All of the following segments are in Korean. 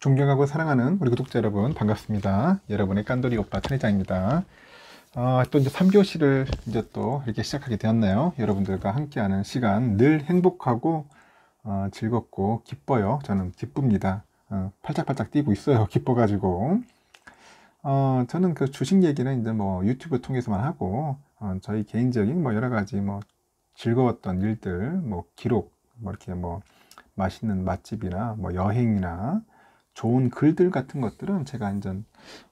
존경하고 사랑하는 우리 구독자 여러분 반갑습니다. 여러분의 깐돌이 오빠 천혜장입니다. 아, 또 이제 3교시를 이제 또 이렇게 시작하게 되었네요. 여러분들과 함께하는 시간 늘 행복하고 어, 즐겁고 기뻐요. 저는 기쁩니다. 어, 팔짝팔짝 뛰고 있어요. 기뻐가지고. 어, 저는 그 주식 얘기는 이제 뭐 유튜브 통해서만 하고 어, 저희 개인적인 뭐 여러 가지 뭐 즐거웠던 일들, 뭐 기록, 뭐 이렇게 뭐 맛있는 맛집이나 뭐 여행이나 좋은 글들 같은 것들은 제가 완전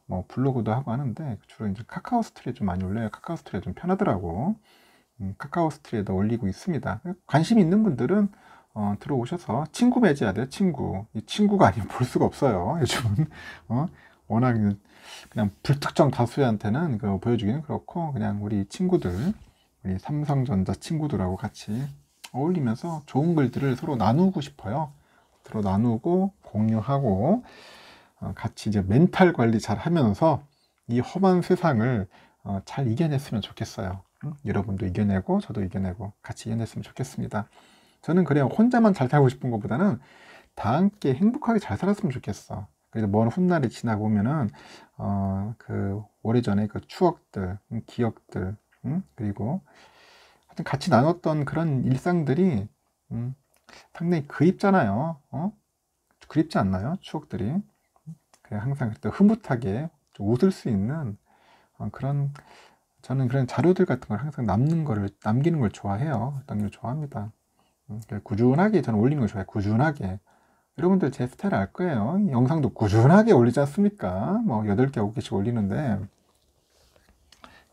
뭐 블로그도 하고 하는데 주로 이제 카카오 스토리에 좀 많이 올려요. 카카오 스토리에 좀 편하더라고. 음, 카카오 스토리에도 올리고 있습니다. 관심 있는 분들은 어, 들어오셔서 친구 맺어야 돼요. 친구. 이 친구가 아니면 볼 수가 없어요. 요즘은 어? 워낙 그냥 불특정 다수한테는 그 보여주기는 그렇고 그냥 우리 친구들 우리 삼성전자 친구들하고 같이 어울리면서 좋은 글들을 서로 나누고 싶어요. 서로 나누고 공유하고 어, 같이 이제 멘탈 관리 잘 하면서 이 험한 세상을 어, 잘 이겨냈으면 좋겠어요. 여러분도 이겨내고 저도 이겨내고 같이 이겨냈으면 좋겠습니다. 저는 그래요. 혼자만 잘 살고 싶은 것보다는 다 함께 행복하게 잘 살았으면 좋겠어. 그래서 먼 훗날이 지나고 보면은 어그 오래전에 그 추억들, 기억들, 응? 그리고 하여튼 같이 나눴던 그런 일상들이 응? 상당히 그립잖아요. 어? 그립지 않나요? 추억들이. 그냥 항상 그 흐뭇하게 웃을 수 있는 어, 그런 저는 그런 자료들 같은 걸 항상 남는 거를 남기는 걸 좋아해요. 남기걸 좋아합니다. 음, 꾸준하게 저는 올리는 걸 좋아해요. 꾸준하게. 여러분들 제 스타일 알 거예요. 영상도 꾸준하게 올리지 않습니까? 뭐 8개, 9개씩 올리는데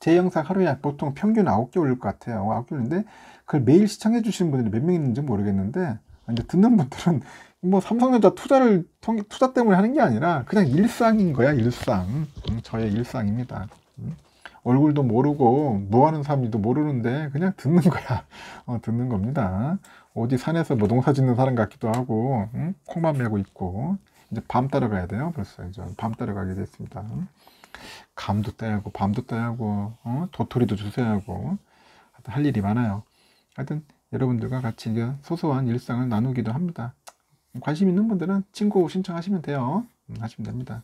제 영상 하루에 보통 평균 9개 올릴 것 같아요. 9개 올리는데 그걸 매일 시청해 주시는 분들이 몇 명 있는지 모르겠는데 아, 이제 듣는 분들은 뭐 삼성전자 투자를 통, 투자 때문에 하는 게 아니라 그냥 일상인 거야 일상 음, 저의 일상입니다 음. 얼굴도 모르고 뭐 하는 사람인지도 모르는데 그냥 듣는 거야 어, 듣는 겁니다 어디 산에서 뭐 농사 짓는 사람 같기도 하고 음? 콩만 메고 있고 이제 밤 따라가야 돼요 벌써 이제 밤 따라가게 됐습니다 음. 감도 따야 하고 밤도 따야 하고 어? 도토리도 주세요 하고 하여튼 할 일이 많아요. 하여튼 여러분들과 같이 소소한 일상을 나누기도 합니다. 관심 있는 분들은 친구 신청하시면 돼요. 음, 하시면 됩니다.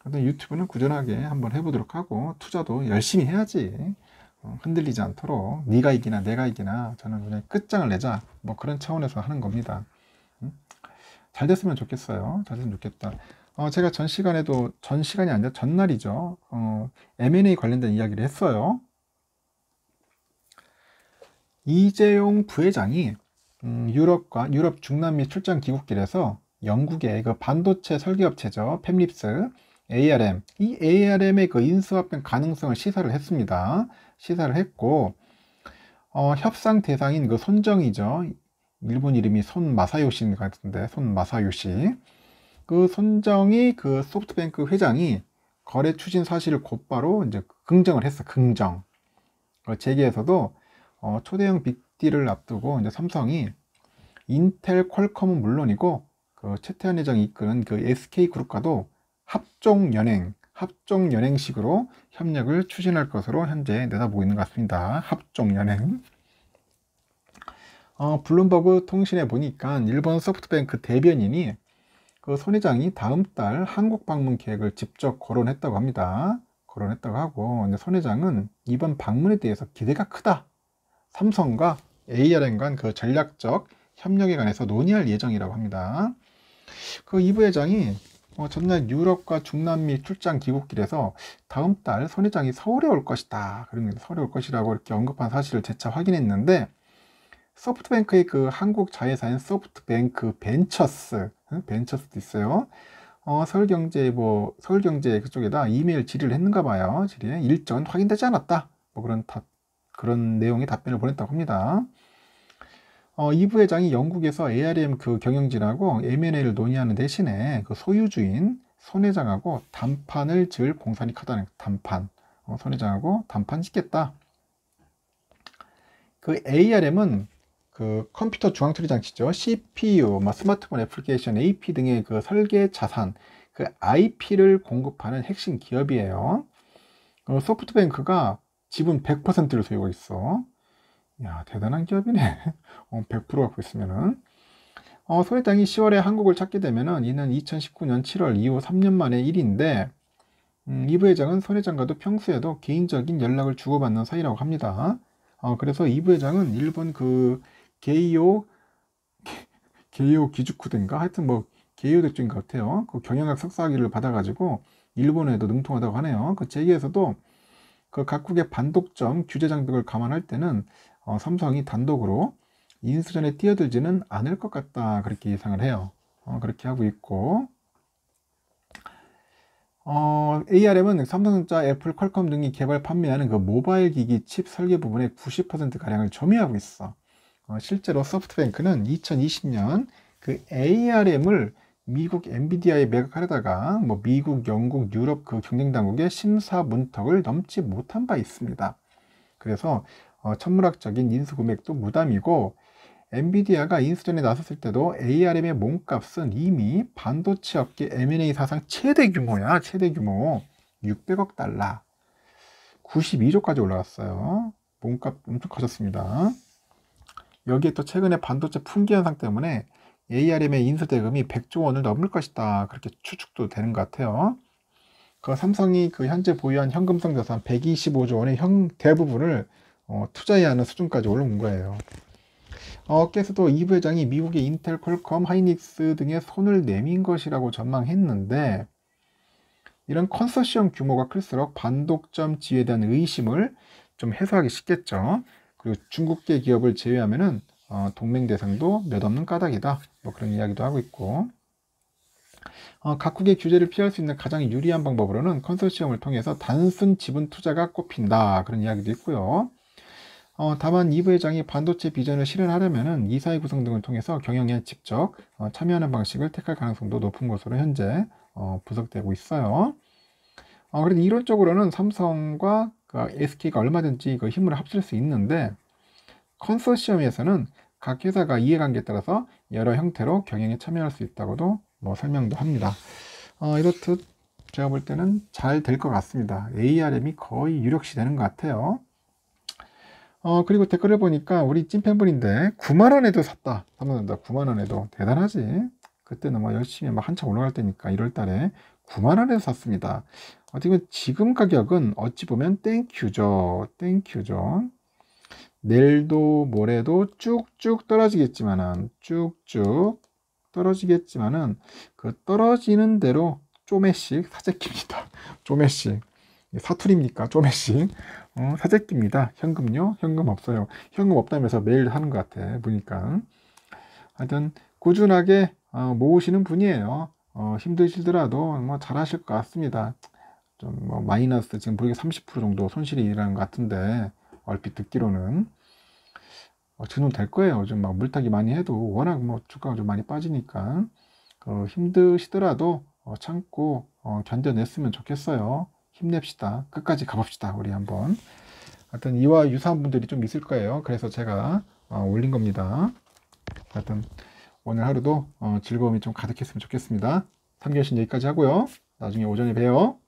하여튼 유튜브는 꾸준하게 한번 해보도록 하고 투자도 열심히 해야지 어, 흔들리지 않도록 네가 이기나 내가 이기나 저는 그냥 끝장을 내자 뭐 그런 차원에서 하는 겁니다. 음? 잘 됐으면 좋겠어요. 잘 됐으면 좋겠다. 어, 제가 전 시간에도 전 시간이 아니라 전날이죠. 어, M&A 관련된 이야기를 했어요. 이재용 부회장이 음, 유럽과 유럽 중남미 출장 귀국길에서 영국의 그 반도체 설계업체죠 펩립스 ARM 이 ARM의 그 인수합병 가능성을 시사를 했습니다. 시사를 했고 어, 협상 대상인 그 손정이죠. 일본 이름이 손 마사요시 같은데 손 마사요시 그선정이그 그 소프트뱅크 회장이 거래 추진 사실을 곧바로 이제 긍정을 했어. 긍정. 재계에서도 어, 초대형 빅딜을 앞두고 이제 삼성이 인텔, 퀄컴은 물론이고 그 최태한 회장이 이끄는 그 SK 그룹과도 합종 연행, 합종 연행식으로 협력을 추진할 것으로 현재 내다보고 있는 것 같습니다. 합종 연행. 어, 블룸버그 통신에 보니까 일본 소프트뱅크 대변인이 그손 회장이 다음 달 한국 방문 계획을 직접 거론했다고 합니다. 거론했다고 하고 손 회장은 이번 방문에 대해서 기대가 크다. 삼성과 ARN 간 그 전략적 협력에 관해서 논의할 예정이라고 합니다. 그이 부회장이 어, 전날 유럽과 중남미 출장 귀국길에서 다음 달 손 회장이 서울에 올 것이다. 그러면 서울에 올 것이라고 이렇게 언급한 사실을 재차 확인했는데 소프트뱅크의 그 한국 자회사인 소프트뱅크 벤처스, 벤처스도 있어요. 어, 서울경제 뭐 서울경제 그쪽에다 이메일 질의를 했는가 봐요. 질의에 일정은 확인되지 않았다. 뭐 그런 답 그런 내용의 답변을 보냈다고 합니다. 어, 이 부회장이 영국에서 ARM 그 경영진하고 M&A를 논의하는 대신에 그 소유주인 손 회장하고 담판을 지을 공산이 하다는 담판 어, 손 회장하고 담판 짓겠다. 그 ARM은 그 컴퓨터 중앙 처리 장치죠. CPU, 뭐 스마트폰 애플리케이션, AP 등의 그 설계 자산, 그 IP를 공급하는 핵심 기업이에요. 어, 소프트뱅크가 지분 100%를 소유하고 있어. 야, 대단한 기업이네. 100% 어, 갖고 있으면은. 어, 소외당이 10월에 한국을 찾게 되면은 이는 2019년 7월 이후 3년 만에 일인데 음, 이 부회장은 손 회장과도 평소에도 개인적인 연락을 주고받는 사이라고 합니다. 어, 그래서 이 부회장은 일본 그 게이오 게이오 기주쿠덴가 하여튼 뭐 게이오 대주인 것 같아요. 그 경영학 석사학위를 받아가지고 일본에도 능통하다고 하네요. 그 제기에서도 그 각국의 반독점 규제 장벽을 감안할 때는 어, 삼성이 단독으로 인수전에 뛰어들지는 않을 것 같다 그렇게 예상을 해요. 어, 그렇게 하고 있고 어, ARM은 삼성전자, 애플, 퀄컴 등이 개발 판매하는 그 모바일 기기 칩 설계 부분의 90% 가량을 점유하고 있어. 어, 실제로 소프트뱅크는 2020년 그 ARM을 미국 엔비디아에 매각하려다가 뭐 미국, 영국, 유럽 그 경쟁 당국의 심사 문턱을 넘지 못한 바 있습니다. 그래서 어, 천문학적인 인수 금액도 무담이고 엔비디아가 인수전에 나섰을 때도 ARM의 몸값은 이미 반도체 업계 M&A 사상 최대 규모야. 최대 규모 600억 달러 92조까지 올라갔어요. 몸값 엄청 커졌습니다. 여기에 또 최근에 반도체 품귀 현상 때문에 ARM의 인수 대금이 100조 원을 넘을 것이다. 그렇게 추측도 되는 것 같아요. 그 삼성이 그 현재 보유한 현금성 자산 125조 원의 형, 대부분을 어, 투자해야 하는 수준까지 오른 거예요. 어깨에서도 이 부회장이 미국의 인텔, 콜컴, 하이닉스 등의 손을 내민 것이라고 전망했는데 이런 컨소시엄 규모가 클수록 반독점 지에 위 대한 의심을 좀 해소하기 쉽겠죠. 그리고 중국계 기업을 제외하면은 어, 동맹 대상도 몇 없는 까닭이다. 뭐 그런 이야기도 하고 있고. 어, 각국의 규제를 피할 수 있는 가장 유리한 방법으로는 컨소시엄을 통해서 단순 지분 투자가 꼽힌다. 그런 이야기도 있고요. 어, 다만 이 부회장이 반도체 비전을 실현하려면 이사회 구성 등을 통해서 경영에 직접 어, 참여하는 방식을 택할 가능성도 높은 것으로 현재 어, 분석되고 있어요. 어, 그런데 이론적으로는 삼성과 그러니 아, SK가 얼마든지 그 힘을 합칠 수 있는데 컨소시엄에서는 각 회사가 이해관계에 따라서 여러 형태로 경영에 참여할 수 있다고도 뭐 설명도 합니다. 어, 이렇듯 제가 볼 때는 잘 될 것 같습니다. ARM이 거의 유력시 되는 것 같아요. 어, 그리고 댓글을 보니까 우리 찐팬분인데 9만원에도 샀다. 3만원이다. 9만원에도. 대단하지? 그때는 뭐 열심히 막 한참 올라갈 때니까 1월달에 9만 원에 샀습니다. 어떻게 보면 지금 가격은 어찌 보면 땡큐죠. 땡큐죠. 내일도 모레도 쭉쭉 떨어지겠지만은 쭉쭉 떨어지겠지만은 그 떨어지는 대로 쪼매씩 사재깁니다. 쪼매씩 사투리입니까? 쪼매씩 어, 사재깁니다. 현금요? 현금 없어요. 현금 없다면서 매일 하는 것 같아 보니까 하여튼 꾸준하게 어, 모으시는 분이에요. 어, 힘드시더라도 뭐 잘하실 것 같습니다. 좀 뭐 마이너스 지금 모르30% 정도 손실이 일어난 것 같은데 얼핏 듣기로는 어, 지금 될 거예요. 좀막 물타기 많이 해도 워낙 뭐 주가가 좀 많이 빠지니까 어, 힘드시더라도 어, 참고 어, 견뎌냈으면 좋겠어요. 힘냅시다. 끝까지 가봅시다. 우리 한번. 하여튼 이와 유사한 분들이 좀 있을 거예요. 그래서 제가 어, 올린 겁니다. 하여튼 오늘 하루도 어, 즐거움이 좀 가득했으면 좋겠습니다. 3개월씩 여기까지 하고요. 나중에 오전에 봬요.